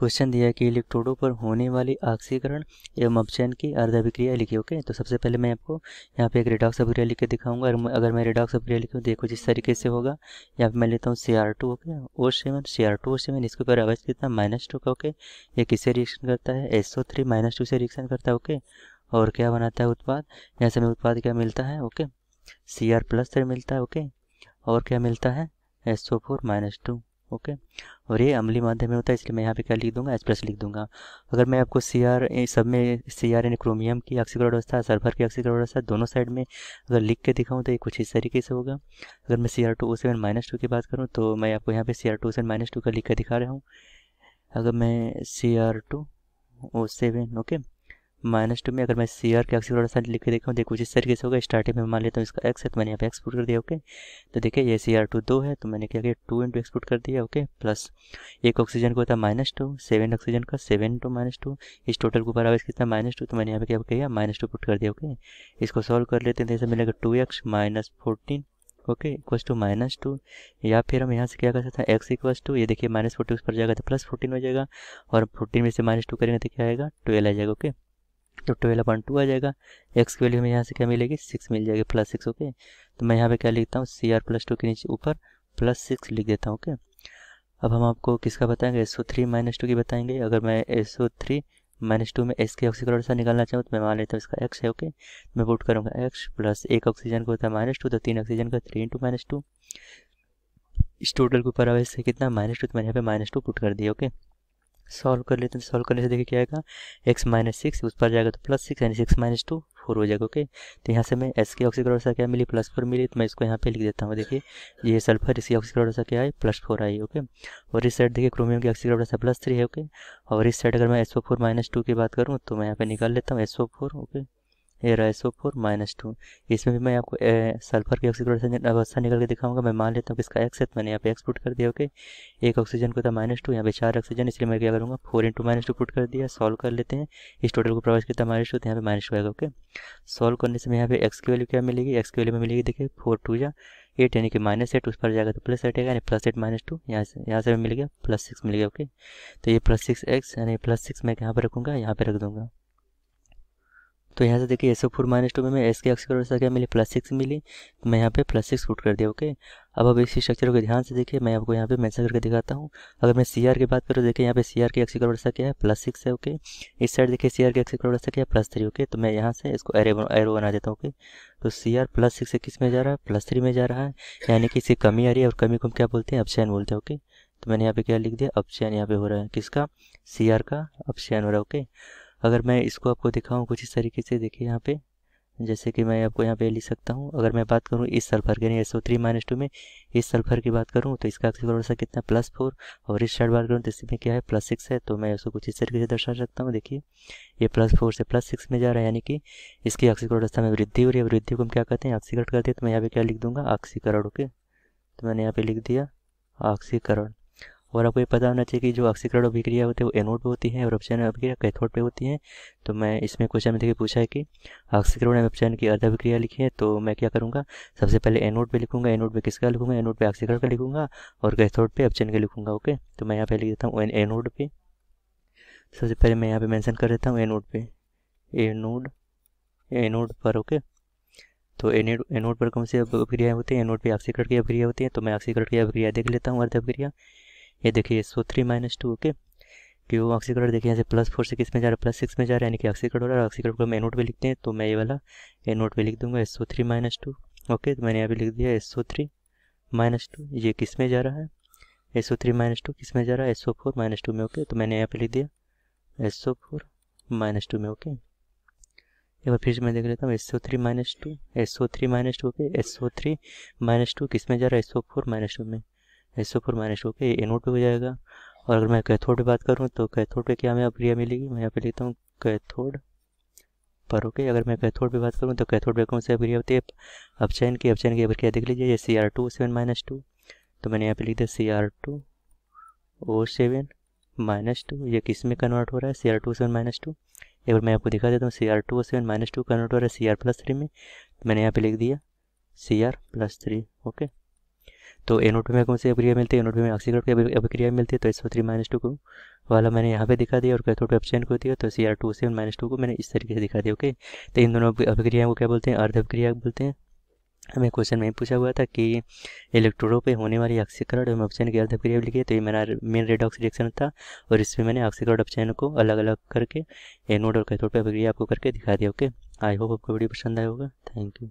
question दिया है कि इलेक्ट्रोडों पर होने वाली ऑक्सीकरण एवं अपचयन की अर्धाभिक्रिया लिखी ओके तो सबसे पहले मैं आपको यहाँ पे एक रेडॉक्स अभिक्रिया लिख के दिखाऊंगा अगर मैं रेडॉक्स अभिक्रिया लिखूँ देखो जिस तरीके से होगा यहाँ पे मैं लेता हूँ C R two okay O seven C R two O seven इसके ऊपर अवैध कितना माइनस टू का ओके ये किससे रिएक्शन करता है S O three minus two से रिएक्शन करता है ओके और क्या बनाता है उत्पाद यहाँ से हमें उत्पाद क्या मिलता है okay C R plus three मिलता है ओके और क्या मिलता है S O four minus two okay और ये अमली माध्यम में होता है इसलिए मैं यहाँ पे क्या लिख दूंगा एक्सप्रेस लिख दूंगा अगर मैं आपको सी आर सब में सी आर यानी क्रोमियम की ऑक्सीकरण अवस्था सल्फर की ऑक्सीकरण अवस्था दोनों साइड में अगर लिख के दिखाऊँ तो ये कुछ इस तरीके से होगा अगर मैं C R two O seven minus two की बात करूँ तो मैं आपको यहाँ पे C R two seven minus two का लिख के दिखा रहा हूँ अगर मैं C R two O seven okay minus two में अगर मैं सी आर के एक्स थोड़ा लिख के देखा देखो जिस तरीके से होगा स्टार्टिंग में मान लेता हूँ इसका एक्स है तो मैंने यहाँ पे एक्सपोर्ट कर दिया ओके तो देखिए ये सी आर टू दो है तो मैंने क्या किया टू इंटू एक्सपोर्ट कर दिया ओके प्लस एक ऑक्सीजन को होता है माइनस टू सेवन ऑक्सीजन का सेवन टू माइनस टू इस टोटल को बराबर कितना माइनस टू तो मैंने यहाँ पे क्या किया माइनस टू पुट कर दिया ओके इसको सॉल्व कर लेते हैं जैसे तो मिलेगा two X minus fourteen okay equals two minus two या फिर हम यहाँ से क्या कर सकते हैं एक्स इक्वस टू ये देखिए माइनस फोर्टी उस पर जाएगा तो प्लस फोर्टीन हो जाएगा और फोर्टीन में से माइनस टू करेंगे तो क्या आएगा ट्वेल्व आ जाएगा ओके तो ट्वेल्व अपॉइंट टू आ जाएगा एक्स की वैल्यू हमें यहाँ से क्या मिलेगी सिक्स मिल जाएगी प्लस सिक्स ओके तो मैं यहाँ पे क्या लिखता हूँ सी आर प्लस टू के नीचे ऊपर प्लस सिक्स लिख देता हूँ ओके अब हम आपको किसका बताएंगे S O three minus two की बताएंगे अगर मैं S O three minus two में एस के ऑक्सीजन से निकालना चाहूँ तो मैं मान लेता हूँ इसका एक्स है ओके तो मैं पुट करूँगा एक्स प्लस एक ऑक्सीजन का होता है माइनस टू तो तीन ऑक्सीजन का थ्री इंटू माइनस टू इस टोटल के ऊपर अब इससे कितना माइनस टू तो मैंने यहाँ पे माइनस टू पुट कर दिया ओके सॉल्व कर लेते हैं सॉल्व तो करने से देखिए क्या आएगा एक्स माइनस सिक्स उस पर जाएगा तो प्लस सिक्स यानी सिक्स माइनस टू फोर हो जाएगा ओके तो यहाँ से मैं एस की सा क्या मिली प्लस फोर मिली तो मैं इसको यहाँ पे लिख देता हूँ देखिए ये सल्फर इसकी ऑक्सीकरोड़ क्या है प्लस फोर आई ओके और इस साइड देखिए क्रोमियम की ऑक्सीकरोड़ सा प्लस थ्री है ओके और इस साइड अगर मैं S O four minus two की बात करूँ तो मैं यहाँ पे निकाल लेता हूँ एस ओ फोर ओके एराइसो फोर माइनस टू इसमें भी मैं आपको ए, सल्फर की ऑक्सीजन अवस्था निकल के दिखाऊंगा मैं मान लेता हूँ कि इसका एक्स है तो मैंने यहाँ पे एक्स पुट कर दिया ओके एक ऑक्सीजन को था माइनस टू यहाँ पे चार ऑक्सीजन इसलिए मैं क्या करूँगा four into minus two put कर दिया सॉल्व कर लेते हैं इस टोटल को प्रोवाइड किया माइनस टू तो यहाँ पे माइनस टू आएगा ओके सॉल्व करने से यहाँ पे एक्स की वैल्यू क्या मिलेगी एक्स की वैल्यू में मिलेगी देखिए फोर टू या एट यानी कि माइनस एट उस पर जाएगा तो प्लस एट आएगा यानी प्लस एट माइनस टू यहाँ से यहाँ से मिल गया प्लस सिक्स मिल गया ओके तो ये प्लस सिक्स एक्स यानी प्लस सिक्स मैं यहाँ पर रखूँगा यहाँ पर रख दूँगा तो यहाँ से देखिए एस फोर माइनस टू में मैं एस के एक्स करोड़ से क्या मिली प्लस सिक्स मिली तो मैं यहाँ पे प्लस सिक्स फुट कर दिया ओके अब अब इसी स्ट्रक्चर को ध्यान से देखिए मैं आपको यहाँ पे मेंशन करके दिखाता हूँ अगर मैं सीआर की बात करूँ देखिए यहाँ पे सीआर के एक्स करोड़ से क्या है प्लस सिक्स है ओके इस साइड देखिए सीआर के एक्स करोड़ से क्या है प्लस थ्री ओके तो मैं यहाँ से इसको एरे एरो बना देता हूँ ओके तो सी आर प्लस सिक्स किस में जा रहा है प्लस थ्री में जा रहा है यानी कि इसकी कमी आ रही है और कमी को हम क्या बोलते हैं अपशैन बोलते हैं ओके तो मैंने यहाँ पे क्या लिख दिया अपशैन यहाँ पे हो रहा है किसका सी आर का अपशैन हो रहा है ओके अगर मैं इसको आपको दिखाऊँ कुछ इस तरीके से देखिए यहाँ पे जैसे कि मैं आपको यहाँ पे लिख सकता हूँ अगर मैं बात करूँ इस सल्फर यानी S O three minus two में इस सल्फर की बात करूँ तो इसका ऑक्सीजन वाला कितना प्लस फोर और इस साइड बात करूँ तो इसमें क्या है प्लस सिक्स है तो मैं इसको कुछ इस तरीके से दर्शा सकता हूँ देखिए ये प्लस फोर से प्लस सिक्स में जा रहा है यानी कि इसकी ऑक्सीकरण अवस्था में वृद्धि हो रही है वृद्धि को हम क्या कहते हैं ऑक्सीकरण करते हैं तो मैं यहाँ पे क्या लिख दूंगा ऑक्सीकरण ओके तो मैंने यहाँ पे लिख दिया ऑक्सीकरण और आपको ये पता होना चाहिए कि जो ऑक्सीकरण अभिक्रिया होती है वो एनोड पे होती है और अपचयन अभिक्रिया कैथोड पे होती है तो मैं इसमें क्वेश्चन में देखिए पूछा है कि ऑक्सीकरण एवं अपचयन की अर्ध अभिक्रिया लिखी है तो मैं क्या करूँगा सबसे पहले एनोड पे लिखूंगा एनोड पे किसका लिखूंगा एनोड पे ऑक्सीकरण का लिखूंगा और कैथोड पे अपचयन का लिखूंगा ओके तो मैं यहाँ पे लिख देता हूँ एनोड पे सबसे पहले मैं यहाँ पे मैंशन कर देता हूँ एनोड पे एनोड एनोड पर ओके तो एनोड एनोड पर कौन सी अभिक्रियाएँ होती हैं एनोड पे ऑक्सीकरण की अभिक्रिया होती है तो मैं ऑक्सीकरण की अभिक्रिया देख लेता हूँ अर्ध अभिक्रिया ये देखिए so three minus two okay क्यों वो ऑक्सीकरण देखिए यहाँ से प्लस फोर से किस में जा रहा है प्लस सिक्स में जा रहा है यानी कि ऑक्सीकरण हो रहा है ऑक्सीकरण को हम ए नोट पर लिखते हैं तो मैं ये वाला ए नोट पर लिख दूंगा S O three minus two okay तो मैंने यहाँ पे लिख दिया S O three minus two ये किस में जा रहा है S O three minus two किस में जा रहा है S O four minus two में ओके तो मैंने यहाँ पे लिख दिया S O four minus two में ओके एक बार फिर से मैं देख लेता हूँ S O three minus to S O three minus two okay S O three minus two किस में जा रहा है S O four minus two में इससे ऊपर माइनस टू के एनोड पे हो जाएगा और अगर मैं कैथोड पे बात करूँ तो कैथोड पे क्या हमें अप्रिया मिलेगी मैं यहाँ पे लिखता हूँ कैथोड पर ओके अगर मैं कैथोड पे बात करूँ तो कैथोड पे कौन से अप्रिया होती है अपचैन की अपचैन की अप्रिया देख लीजिए ये C R two seven minus two तो मैंने यहाँ पे लिख दिया C R two O seven minus two ये किस में कन्वर्ट हो रहा है C R two seven minus two एक बार मैं आपको दिखा देता हूँ C R two seven minus two convert हो रहा है सी आर प्लस थ्री में तो मैंने यहाँ पे लिख दिया C R plus three okay तो ए नोट में कौन सी अभिक्रिया मिलती है ए नोट में ऑक्सीकरण की अभिक्रिया मिलती है तो एसओ थ्री माइनस टू को वाला मैंने यहाँ पे दिखा दिया और कैथोड एब्सेंट को दिया तो C R two seven minus two को मैंने इस तरीके से दिखा दिया ओके तो इन दोनों अभिक्रिया को क्या बोलते हैं अर्ध अभिक्रिया बोलते हैं हमें क्वेश्चन में पूछा हुआ था कि इलेक्ट्रोडों पे होने वाली ऑक्सीकरण और ऑप्शन की अर्धक्रिया लिखी है तो ये मेरा मेन रेडॉक्स रिएक्शन था और इसमें मैंने ऑक्सीकरण ऑप्शन को अलग अलग करके एनोड और कैथोड पे अभिक्रिया आपको करके दिखा दिया ओके आई होप आपको वीडियो पसंद आया होगा थैंक यू